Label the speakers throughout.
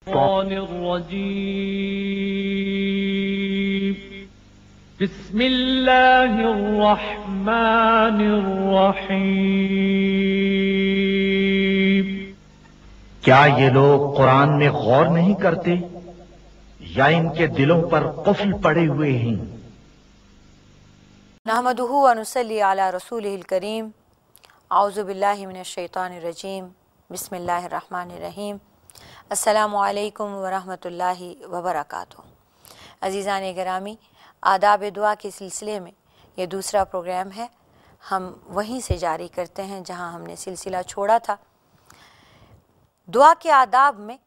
Speaker 1: الشيطان الرجيم بسم الله الرحمن الرحيم क्या ये लोग कुरान में गौर नहीं करते या इनके दिलों पर कुफल पड़े हुए हैं नहमदहू अनुसली आला रसूल करीम रजीम बसमिल्लर रहीम असलकम वरहमल वबरक अज़ीज़ान गरामी आदाब दुआ के सिलसिले में ये दूसरा प्रोग्राम है हम वहीं से जारी करते हैं जहां हमने सिलसिला छोड़ा था दुआ के आदाब में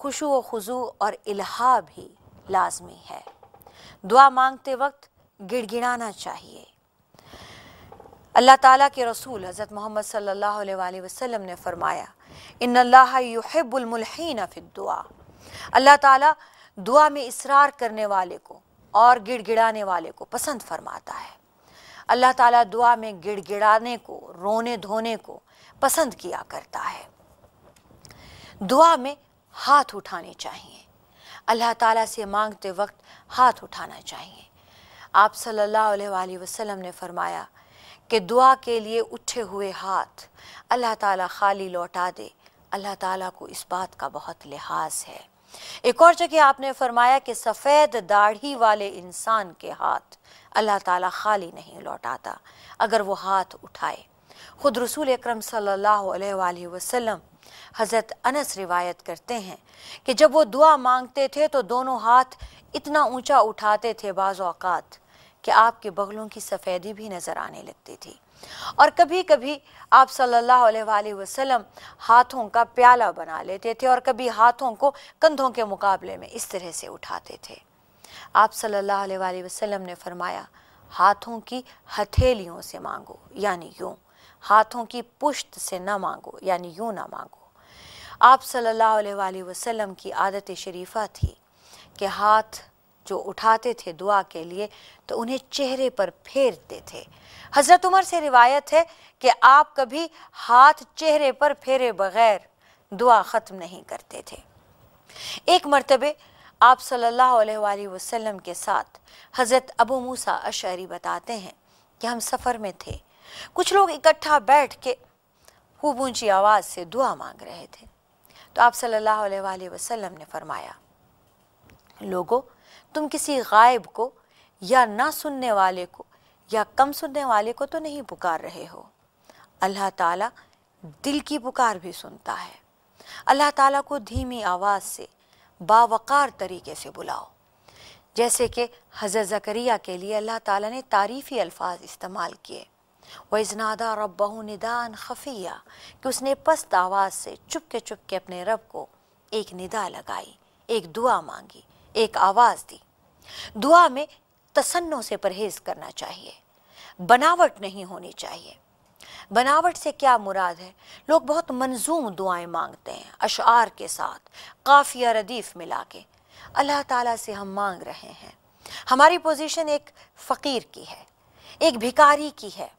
Speaker 1: खुशु व खजू और इल्हा भी लाजमी है दुआ मांगते वक्त गिड़गिड़ाना चाहिए अल्लाह ताला के रसूल हज़रत मोहम्मद सल्लल्लाहु अलैहि वसल्लम ने फरमाया इन फिर दुआ अल्लाह ताला दुआ में इसरार करने वाले को और गिड़गिड़ाने वाले को पसंद फरमाता है अल्लाह ताला दुआ में गिड़गिड़ाने को रोने धोने को पसंद किया करता है दुआ में हाथ उठाने चाहिए अल्लाह ताला से मांगते वक्त हाथ उठाना चाहिए आप सल्लल्लाहु अलैहि वसल्लम ने फरमाया कि दुआ के लिए उठे हुए हाथ अल्लाह ताला खाली लौटा दे अल्लाह ताला को इस बात का बहुत लिहाज है एक और जगह आपने फरमाया कि सफ़ेद दाढ़ी वाले इंसान के हाथ अल्लाह ताला खाली नहीं लौटाता अगर वो हाथ उठाए खुद रसूल अक्रम सल्लल्लाहु अलैहि वसल्लम हज़रत अनस रिवायत करते हैं कि जब वो दुआ मांगते थे तो दोनों हाथ इतना ऊंचा उठाते थे बाज़ कि आपके बगलों की सफ़ेदी भी नज़र आने लगती थी और कभी कभी आप सल्लल्लाहु अलैहि वसल्लम हाथों का प्याला बना लेते थे और कभी हाथों को कंधों के मुकाबले में इस तरह से उठाते थे आप सल्लल्लाहु अलैहि वसल्लम ने फरमाया हाथों की हथेलियों से मांगो यानी यूँ हाथों की पुश्त से ना मांगो यानी यूँ ना मांगो आप सल्लल्लाहु अलैहि वसल्लम की आदत शरीफा थी कि हाथ जो उठाते थे दुआ के लिए तो उन्हें चेहरे पर फेरते थे हज़रत उमर से रिवायत है कि आप कभी हाथ चेहरे पर फेरे बगैर दुआ ख़त्म नहीं करते थे एक मरतबे आप सल्लल्लाहु अलैहि वसल्लम के साथ हज़रत अबू मूसा अशरी बताते हैं कि हम सफ़र में थे कुछ लोग इकट्ठा बैठ के खूब ऊंची आवाज़ से दुआ मांग रहे थे तो आप सल्लल्लाहु अलैहि वसल्लम ने फरमाया लोगों तुम किसी गायब को या ना सुनने वाले को या कम सुनने वाले को तो नहीं पुकार रहे हो अल्लाह ताला दिल की पुकार भी सुनता है अल्लाह ताला को धीमी आवाज़ से बावकार तरीके से बुलाओ जैसे कि हज़र ज़करिया के लिए अल्लाह ताला ने तारीफ़ी अल्फाज इस्तेमाल किए व इजनादा रबहू निदान खफिया कि उसने पस्त आवाज़ से चुपके चुपके अपने रब को एक निदा लगाई एक दुआ मांगी एक आवाज़ दी दुआ में तसन्नों से परहेज करना चाहिए बनावट नहीं होनी चाहिए बनावट से क्या मुराद है लोग बहुत मंजूम दुआएं मांगते हैं अशार के साथ काफिया रदीफ़ मिला के अल्लाह ताला से हम मांग रहे हैं हमारी पोजीशन एक फ़कीर की है एक भिकारी की है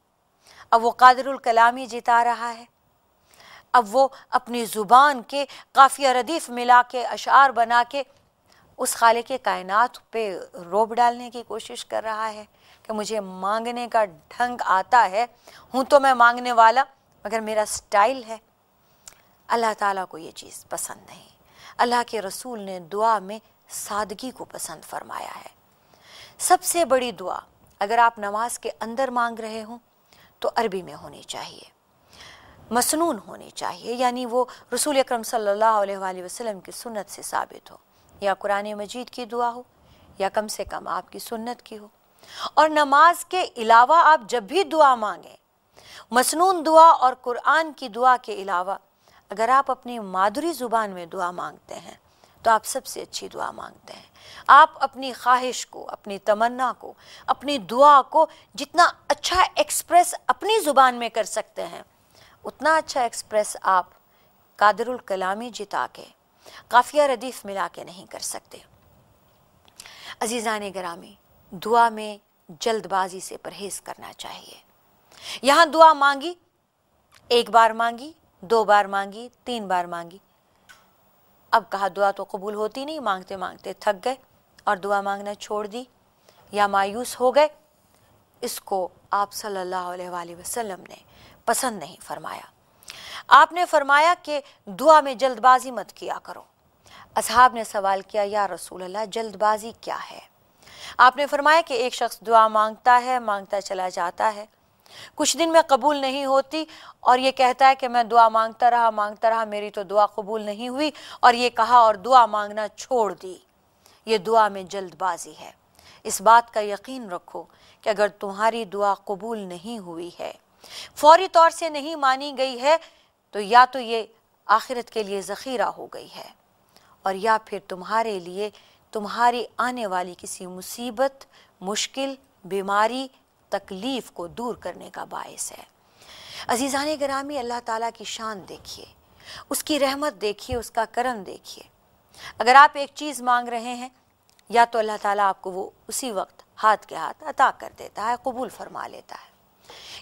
Speaker 1: अब वो कादरुल कलामी जिता रहा है अब वो अपनी ज़ुबान के काफिया रदीफ़ मिला के अशार बना के उस खाले के कायनात पे रोब डालने की कोशिश कर रहा है कि मुझे मांगने का ढंग आता है हूँ तो मैं मांगने वाला मगर मेरा स्टाइल है अल्लाह ताला को ये चीज़ पसंद नहीं अल्लाह के रसूल ने दुआ में सादगी को पसंद फरमाया है सबसे बड़ी दुआ अगर आप नमाज के अंदर मांग रहे हों तो अरबी में होनी चाहिए मसनून होनी चाहिए यानी वो रसूल अक्रम सल्लल्लाहु अलैहि वसल्लम की सुन्नत से साबित हो या कुरान मजीद की दुआ हो या कम से कम आपकी सुन्नत की हो और नमाज के अलावा आप जब भी दुआ मांगें मसनून दुआ और कुरान की दुआ के अलावा अगर आप अपनी माधुरी ज़ुबान में दुआ मांगते हैं तो आप सबसे अच्छी दुआ मांगते हैं आप अपनी ख्वाहिश को अपनी तमन्ना को अपनी दुआ को जितना अच्छा एक्सप्रेस अपनी ज़ुबान में कर सकते हैं उतना अच्छा एक्सप्रेस आप कादरुल कलामी जिता के काफिया रदीफ़ मिला के नहीं कर सकते अजीज़ान ग्रामी दुआ में जल्दबाजी से परहेज़ करना चाहिए यहां दुआ मांगी एक बार मांगी दो बार मांगी तीन बार मांगी अब कहा दुआ तो कबूल होती नहीं मांगते मांगते थक गए और दुआ मांगना छोड़ दी या मायूस हो गए इसको आप सल्लल्लाहु अलैहि वसल्लम ने पसंद नहीं फरमाया आपने फरमाया कि दुआ में जल्दबाजी मत किया करो असहाब ने सवाल किया या रसूल अल्लाह जल्दबाजी क्या है आपने फरमाया कि एक शख्स दुआ मांगता है मांगता चला जाता है कुछ दिन में कबूल नहीं होती और ये कहता है कि मैं दुआ मांगता रहा मांगता रहा मेरी तो दुआ कबूल नहीं हुई और ये कहा और दुआ मांगना छोड़ दी ये दुआ में जल्दबाजी है इस बात का यकीन रखो कि अगर तुम्हारी दुआ कबूल नहीं हुई है फौरी तौर से नहीं मानी गई है तो या तो ये आखिरत के लिए ज़ख़ीरा हो गई है और या फिर तुम्हारे लिए तुम्हारी आने वाली किसी मुसीबत मुश्किल बीमारी तकलीफ़ को दूर करने का बायस है अजीज़ान ग्रामी अल्लाह ताला की शान देखिए उसकी रहमत देखिए उसका करम देखिए अगर आप एक चीज़ मांग रहे हैं या तो अल्लाह ताला आपको वो उसी वक्त हाथ के हाथ अता कर देता है कबूल फरमा लेता है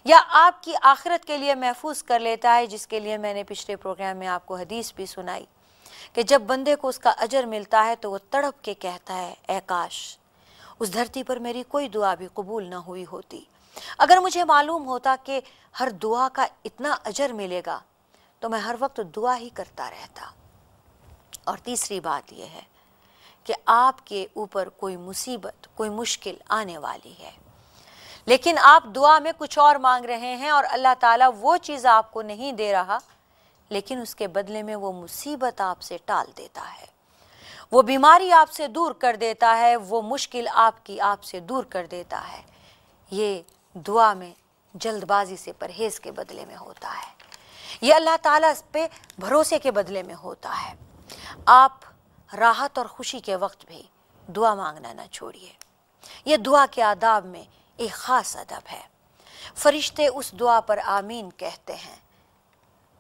Speaker 1: या आपकी आखिरत के लिए महफूज कर लेता है जिसके लिए मैंने पिछले प्रोग्राम में आपको हदीस भी सुनाई कि जब बंदे को उसका अजर मिलता है तो वो तड़प के कहता है एकाश उस धरती पर मेरी कोई दुआ भी कबूल ना हुई होती अगर मुझे मालूम होता कि हर दुआ का इतना अजर मिलेगा तो मैं हर वक्त दुआ ही करता रहता और तीसरी बात यह है कि आपके ऊपर कोई मुसीबत कोई मुश्किल आने वाली है लेकिन आप दुआ में कुछ और मांग रहे हैं और अल्लाह ताला वो चीज़ आपको नहीं दे रहा लेकिन उसके बदले में वो मुसीबत आपसे टाल देता है वो बीमारी आपसे दूर कर देता है वो मुश्किल आपकी आपसे दूर कर देता है ये दुआ में जल्दबाजी से परहेज़ के बदले में होता है ये अल्लाह ताला पे भरोसे के बदले में होता है आप राहत और ख़ुशी के वक्त भी दुआ मांगना ना छोड़िए यह दुआ के आदाब में एक ख़ास अदब है फरिश्ते उस दुआ पर आमीन कहते हैं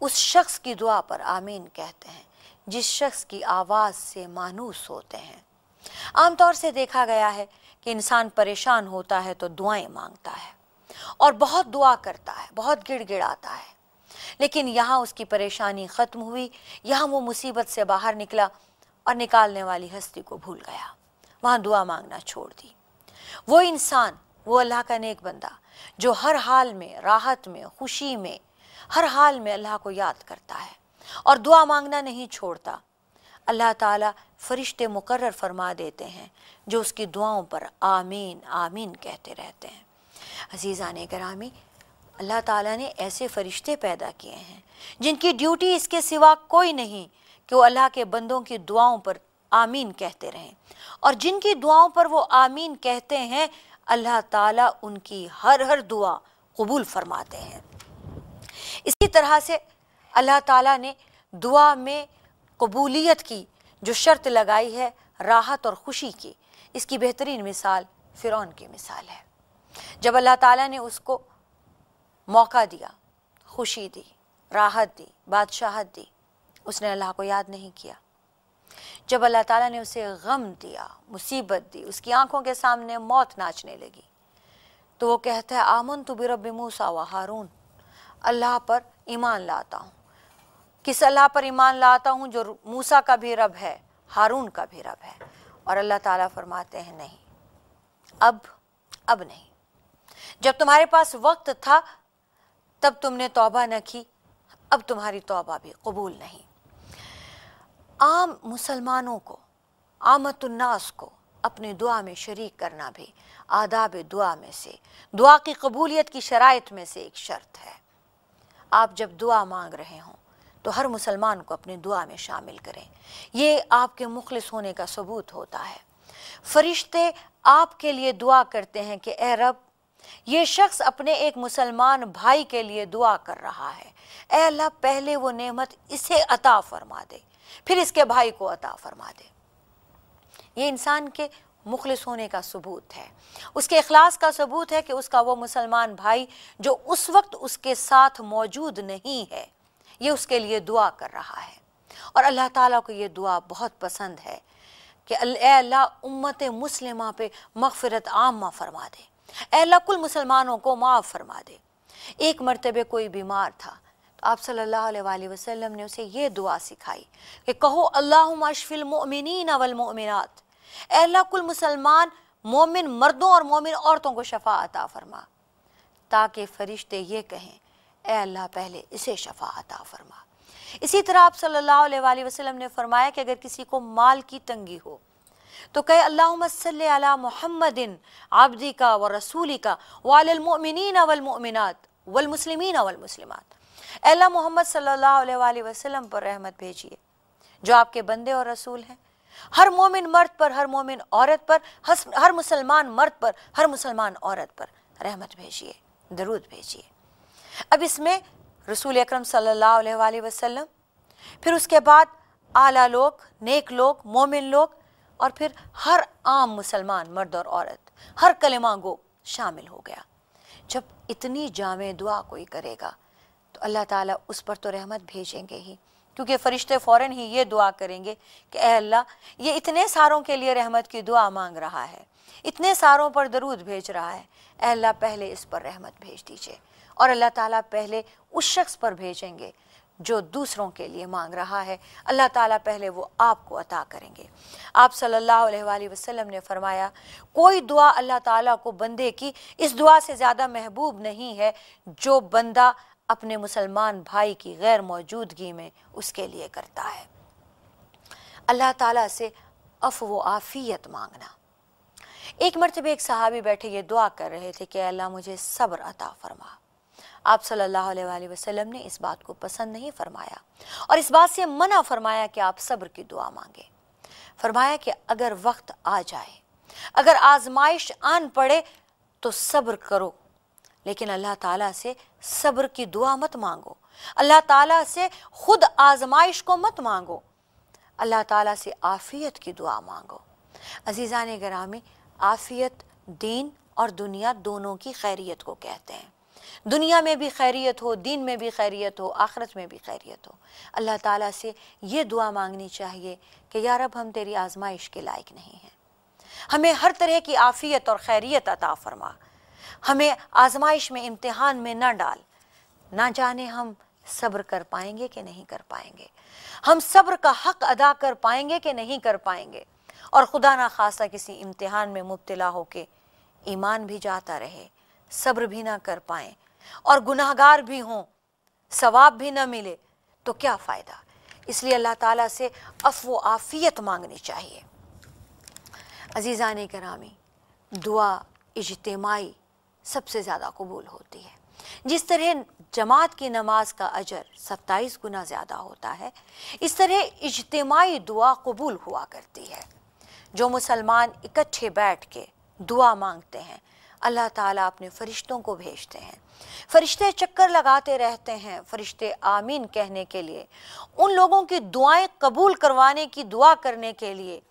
Speaker 1: उस शख्स की दुआ पर आमीन कहते हैं जिस शख्स की आवाज़ से मानूस होते हैं आमतौर से देखा गया है कि इंसान परेशान होता है तो दुआएं मांगता है और बहुत दुआ करता है बहुत गिड़गिड़ाता है लेकिन यहाँ उसकी परेशानी ख़त्म हुई यहाँ वो मुसीबत से बाहर निकला और निकालने वाली हस्ती को भूल गया वहाँ दुआ मांगना छोड़ दी वो इंसान वो अल्लाह का नेक बंदा जो हर हाल में राहत में खुशी में हर हाल में अल्लाह को याद करता है और दुआ मांगना नहीं छोड़ता अल्लाह ताला फरिश्ते मुकर फरमा देते हैं जो उसकी दुआओं पर आमीन आमीन कहते रहते हैं अजीज़ा ने करामी अल्लाह ताला ने ऐसे फरिश्ते पैदा किए हैं जिनकी ड्यूटी इसके सिवा कोई नहीं कि वो अल्लाह के बंदों की दुआओं पर आमीन कहते रहें और जिनकी दुआओं पर वो आमीन कहते हैं अल्लाह ताला उनकी हर हर दुआ कबूल फरमाते हैं इसी तरह से अल्लाह ताला ने दुआ में कबूलियत की जो शर्त लगाई है राहत और खुशी की इसकी बेहतरीन मिसाल फ़िरौन की मिसाल है जब अल्लाह ताला ने उसको मौका दिया खुशी दी राहत दी बादशाहत दी उसने अल्लाह को याद नहीं किया जब अल्लाह ताला ने उसे गम दिया मुसीबत दी उसकी आंखों के सामने मौत नाचने लगी तो वो कहता है आमन तो बिरब मूसा व हारून अल्लाह पर ईमान लाता हूँ किस अल्लाह पर ईमान लाता हूँ जो मूसा का भी रब है हारून का भी रब है और अल्लाह ताला फरमाते हैं नहीं अब अब नहीं जब तुम्हारे पास वक्त था तब तुमने तोबा न की अब तुम्हारी तोबा भी कबूल नहीं आम मुसलमानों को आमतुलनास को अपने दुआ में शरीक करना भी आदाब दुआ में से दुआ की कबूलियत की शरात में से एक शर्त है आप जब दुआ मांग रहे हों तो हर मुसलमान को अपनी दुआ में शामिल करें ये आपके मुखलिस होने का सबूत होता है फरिश्ते आपके लिए दुआ करते हैं कि ए रब ये शख्स अपने एक मुसलमान भाई के लिए दुआ कर रहा है ए अल्लाह पहले वो नेमत इसे अता फरमा दे फिर इसके भाई को अता फरमा दे ये इंसान के मुखलिस होने का सबूत है उसके अखलास का सबूत है कि उसका वो मुसलमान भाई जो उस वक्त उसके साथ मौजूद नहीं है ये उसके लिए दुआ कर रहा है और अल्लाह ताला को ये दुआ बहुत पसंद है कि अल्लाह उम्मत मुस्लिमा पे मगफरत आम फरमा दे अल्लाह कुल मुसलमानों को माँ फरमा दे एक मरतबे कोई बीमार था तो आप सल्लल्लाहु अलैहि वसल्लम ने उसे ये दुआ सिखाई कि कहो अल्लाह अशफिल मोमिन अवल मोमिनत अल्लाह कुल मुसलमान मोमिन मर्दों और मोमिन औरतों को शफा अता फरमा ताकि फरिश्ते ये कहें एल्ला अल्लाह पहले इसे शफा अता फरमा इसी तरह आप सल्लल्लाहु अलैहि वसल्लम ने फरमाया कि अगर किसी को माल की तंगी हो तो कहे अल्लाह मोहम्मदिन आबदी का व रसूली का वालमिन अवलमिनत वलमसलिमिन अवलमसलिमत अल्लाह मोहम्मद सल्लल्लाहु अलैहि वसल्लम पर रहमत भेजिए जो आपके बंदे और रसूल हैं हर मोमिन मर्द पर हर मोमिन औरत पर हर मुसलमान मर्द पर हर मुसलमान औरत पर रहमत भेजिए दरूद भेजिए अब इसमें रसूल अक्रम सल्लल्लाहु अलैहि वसल्लम फिर उसके बाद आला लोग नेक लोग मोमिन लोग और फिर हर आम मुसलमान मर्द और औरत हर कलेमा गो शामिल हो गया जब इतनी जामे दुआ कोई करेगा तो अल्लाह ताला उस पर तो रहमत भेजेंगे ही क्योंकि फ़रिश्ते फ़ौरन ही ये दुआ करेंगे कि अल्लाह ये इतने सारों के लिए रहमत की दुआ मांग रहा है इतने सारों पर दरूद भेज रहा है अल्लाह पहले इस पर रहमत भेज दीजिए और अल्लाह ताला पहले उस शख्स पर भेजेंगे जो दूसरों के लिए मांग रहा है अल्लाह ताला पहले वो आपको अता करेंगे आप सल्लल्लाहु अलैहि वसल्लम ने फरमाया कोई दुआ अल्लाह ताला को बंदे की इस दुआ से ज़्यादा महबूब नहीं है जो बंदा अपने मुसलमान भाई की गैर मौजूदगी में उसके लिए करता है अल्लाह ताला से अफ व आफ़ियत मांगना एक मरतबे एक सहाबी बैठे ये दुआ कर रहे थे कि अल्लाह मुझे सब्र अता फरमा आप सल्लल्लाहु अलैहि वसल्लम ने इस बात को पसंद नहीं फरमाया और इस बात से मना फरमाया कि आप सब्र की दुआ मांगे फरमाया कि अगर वक्त आ जाए अगर आजमाइश आन पड़े तो सब्र करो लेकिन अल्लाह ताला से सब्र की दुआ मत मांगो अल्लाह ताला से ख़ुद आजमाइश को मत मांगो अल्लाह ताला से आफ़ियत की दुआ मांगो अजीज़ा ने ग्रामी आफ़ियत दीन और दुनिया दोनों की खैरियत को कहते हैं दुनिया में भी खैरियत हो दीन में भी खैरियत हो आखरत में भी खैरियत हो अल्लाह ताला से ये दुआ मांगनी चाहिए कि यार अब हम तेरी आजमाइश के लायक नहीं हैं हमें हर तरह की आफ़ियत और खैरियत अता फरमा हमें आजमाइश में इम्तिहान में ना डाल ना जाने हम सब्र कर पाएंगे कि नहीं कर पाएंगे हम सब्र का हक अदा कर पाएंगे कि नहीं कर पाएंगे और खुदा ना खासा किसी इम्तिहान में मुबतला होके ईमान भी जाता रहे सब्र भी ना कर पाए और गुनाहगार भी हों सवाब भी ना मिले तो क्या फ़ायदा इसलिए अल्लाह ताला से अफव आफ़ियत मांगनी चाहिए अजीजा ने करामी दुआ इजतमाही सबसे ज़्यादा कबूल होती है जिस तरह जमात की नमाज का अजर सत्ताईस गुना ज़्यादा होता है इस तरह इजतमाही दुआ कबूल हुआ करती है जो मुसलमान इकट्ठे बैठ के दुआ मांगते हैं अल्लाह ताला अपने फ़रिश्तों को भेजते हैं फ़रिश्ते चक्कर लगाते रहते हैं फ़रिश्ते आमीन कहने के लिए उन लोगों की दुआएं कबूल करवाने की दुआ करने के लिए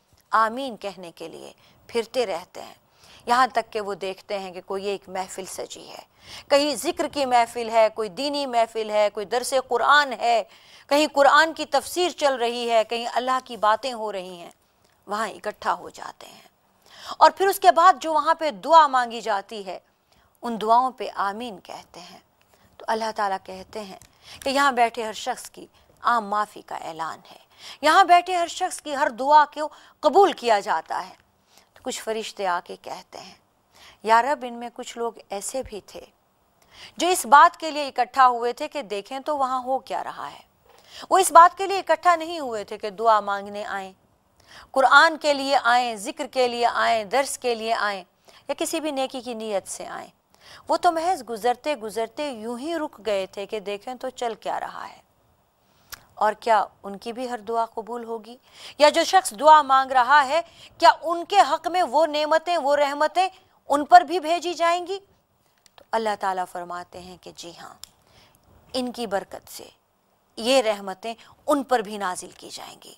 Speaker 1: आमीन कहने के लिए फिरते रहते हैं यहाँ तक कि वो देखते हैं कि कोई एक महफिल सजी है कहीं ज़िक्र की महफिल है कोई दीनी महफिल है कोई दरस कुरान है कहीं कुरान की तफसीर चल रही है कहीं अल्लाह की बातें हो रही हैं वहाँ इकट्ठा हो जाते हैं और फिर उसके बाद जो वहाँ पर दुआ मांगी जाती है उन दुआओं पर आमीन कहते हैं तो अल्लाह ताला कहते हैं कि यहाँ बैठे हर शख्स की आम माफ़ी का ऐलान है यहाँ बैठे हर शख्स की हर दुआ को कबूल किया जाता है कुछ फरिश्ते आके कहते हैं या रब इनमें कुछ लोग ऐसे भी थे जो इस बात के लिए इकट्ठा हुए थे कि देखें तो वहाँ हो क्या रहा है वो इस बात के लिए इकट्ठा नहीं हुए थे कि दुआ मांगने आए कुरान के लिए आए जिक्र के लिए आए दर्स के लिए आए या किसी भी नेकी की नीयत से आए वो तो महज गुजरते गुजरते यूं ही रुक गए थे कि देखें तो चल क्या रहा है और क्या उनकी भी हर दुआ कबूल होगी या जो शख्स दुआ मांग रहा है क्या उनके हक में वो नेमतें वो रहमतें उन पर भी भेजी जाएंगी तो अल्लाह ताला फरमाते हैं कि जी हाँ इनकी बरकत से ये रहमतें उन पर भी नाजिल की जाएंगी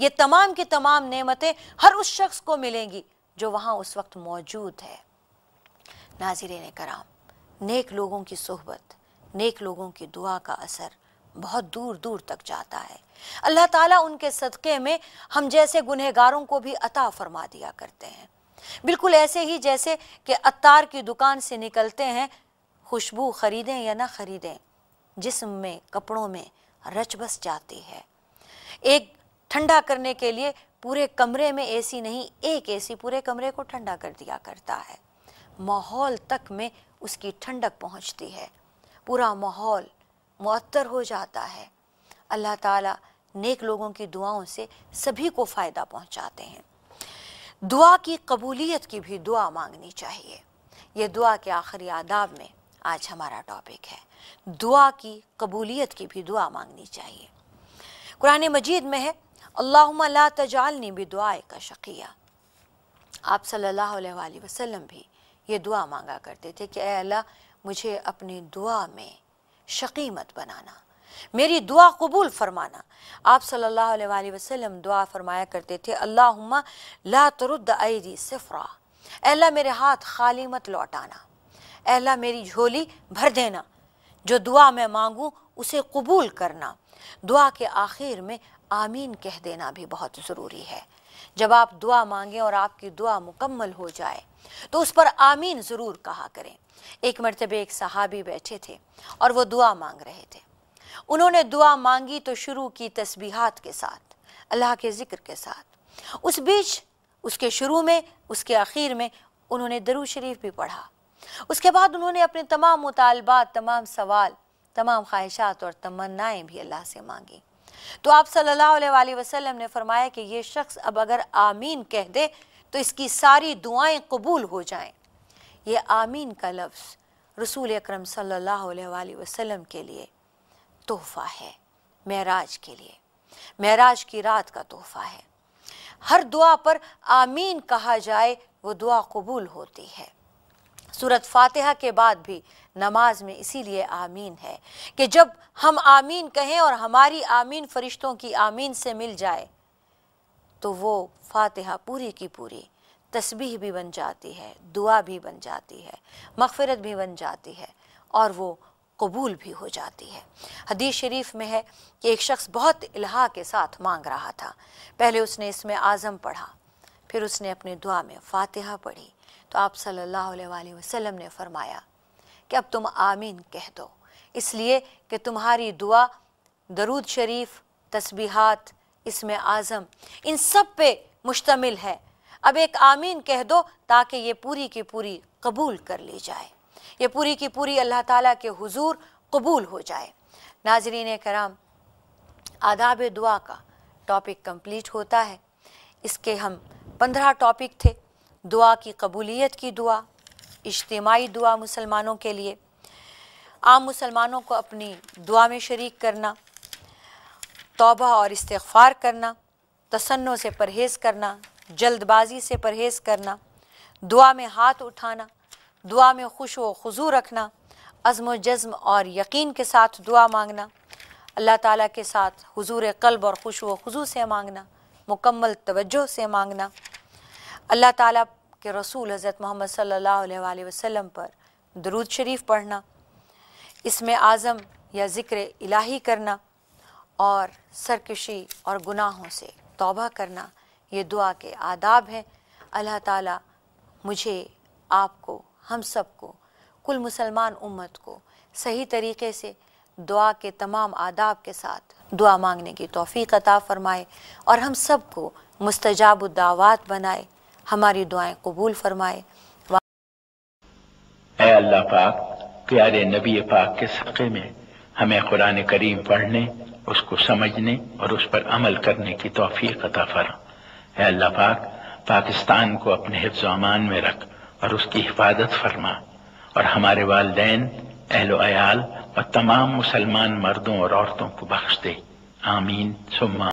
Speaker 1: ये तमाम की तमाम नेमतें हर उस शख्स को मिलेंगी जो वहाँ उस वक्त मौजूद है नाजिर ने कराम नेक लोगों की सोहबत नेक लोगों की दुआ का असर बहुत दूर दूर तक जाता है अल्लाह ताला उनके सदक़े में हम जैसे गुनहगारों को भी अता फरमा दिया करते हैं बिल्कुल ऐसे ही जैसे कि अतार की दुकान से निकलते हैं खुशबू ख़रीदें या ना ख़रीदें जिस्म में कपड़ों में रच बस जाती है एक ठंडा करने के लिए पूरे कमरे में एसी नहीं एक एसी पूरे कमरे को ठंडा कर दिया करता है माहौल तक में उसकी ठंडक पहुंचती है पूरा माहौल मअतर हो जाता है अल्लाह ताला नेक लोगों की दुआओं से सभी को फ़ायदा पहुंचाते हैं दुआ की कबूलियत की भी दुआ मांगनी चाहिए यह दुआ के आखिरी आदाब में आज हमारा टॉपिक है दुआ की कबूलियत की भी दुआ मांगनी चाहिए कुरान मजीद में है अल्लाह तजालनी भी दुआ का शकिया आप सल्लल्लाहु अलैहि वसल्लम भी ये दुआ मांगा करते थे कि अल्लाह मुझे अपनी दुआ में शकीमत बनाना मेरी दुआ कबूल फरमाना आप सल्लल्लाहु अलैहि वसल्लम दुआ फरमाया करते थे अल्लाहुम्मा ला तरुद आईदी सिफरा अल्लाह मेरे हाथ खाली मत लौटाना अल्लाह मेरी झोली भर देना जो दुआ मैं मांगूँ उसे कबूल करना दुआ के आखिर में आमीन कह देना भी बहुत ज़रूरी है जब आप दुआ मांगें और आपकी दुआ मुकम्मल हो जाए तो उस पर आमीन ज़रूर कहा करें एक मरतबे एक सहाबी बैठे थे और वो दुआ मांग रहे थे उन्होंने दुआ मांगी तो शुरू की तस्बीहात के साथ अल्लाह के ज़िक्र के साथ उस बीच उसके शुरू में उसके आखिर में उन्होंने दरू शरीफ भी पढ़ा उसके बाद उन्होंने अपने तमाम मुतालबात तमाम सवाल तमाम ख्वाहिशात और तमन्नाएँ भी अल्लाह से मांगी तो आप सल्लल्लाहु अलैहि वसल्लम ने फरमाया कि यह शख्स अब अगर आमीन कह दे तो इसकी सारी दुआएं कबूल हो जाएं ये आमीन का लफ्ज़ रसूल अक्रम सल्लल्लाहु वसल्लम के लिए तोहफ़ा है महराज के लिए महराज की रात का तोहफ़ा है हर दुआ पर आमीन कहा जाए वो दुआ कबूल होती है सूरत फातिहा के बाद भी नमाज में इसीलिए आमीन है कि जब हम आमीन कहें और हमारी आमीन फरिश्तों की आमीन से मिल जाए तो वो फातिहा पूरी की पूरी तस्बीह भी बन जाती है दुआ भी बन जाती है मगफरत भी बन जाती है और वो कबूल भी हो जाती है हदीस शरीफ में है कि एक शख्स बहुत इल्हा के साथ मांग रहा था पहले उसने इसमें आज़म पढ़ा फिर उसने अपनी दुआ में फातिहा पढ़ी तो आप सल्लल्लाहु अलैहि वसल्लम ने फरमाया कि अब तुम आमीन कह दो इसलिए कि तुम्हारी दुआ दरूद शरीफ तस्बीहात इसमें आज़म इन सब पे मुश्तमिल है अब एक आमीन कह दो ताकि ये पूरी की पूरी कबूल कर ली जाए ये पूरी की पूरी अल्लाह ताला के हुजूर कबूल हो जाए नाजरीन कराम आदाब दुआ का टॉपिक कंप्लीट होता है इसके हम पंद्रह टॉपिक थे दुआ की कबूलियत की दुआ इज्तमाही दुआ मुसलमानों के लिए आम मुसलमानों को अपनी दुआ में शरीक करना तोबा और इस्तफ़ार करना तसन्नों से परहेज़ करना जल्दबाजी से परहेज़ करना दुआ में हाथ उठाना दुआ में खुश व खजू रखना अज़म जज़्म और यकीन के साथ दुआ मांगना अल्लाह ताला के साथ हजूर कल्ब और खुश व खजू से मांगना मुकम्मल तवज्जो से मांगना अल्लाह ताला के रसूल हज़रत मोहम्मद सल्लल्लाहु अलैहि वसल्लम पर दरूद शरीफ पढ़ना इसमें आज़म या ज़िक्र इलाही करना और सरकशी और गुनाहों से तौबा करना ये दुआ के आदाब हैं अल्लाह ताला मुझे आपको हम सबको कुल मुसलमान उम्मत को सही तरीके से दुआ के तमाम आदाब के साथ दुआ मांगने की तोफ़ी अता फ़रमाए और हम सबको मुस्तजाब दावत बनाए हमारी दुआएं कबूल फरमाए अल्लाह पाक प्यारे नबी पाक के सदक़े में हमें कुरान करीम पढ़ने उसको समझने और उस पर अमल करने की तोफ़ी अता फरमा अल्लाह पाक पाकिस्तान को अपने हिफ्ज अमान में रख और उसकी हिफाजत फरमा और हमारे वालदेन अहलो अयाल और तमाम मुसलमान मर्दों औरतों को बख्श दे आमीन सुम्मा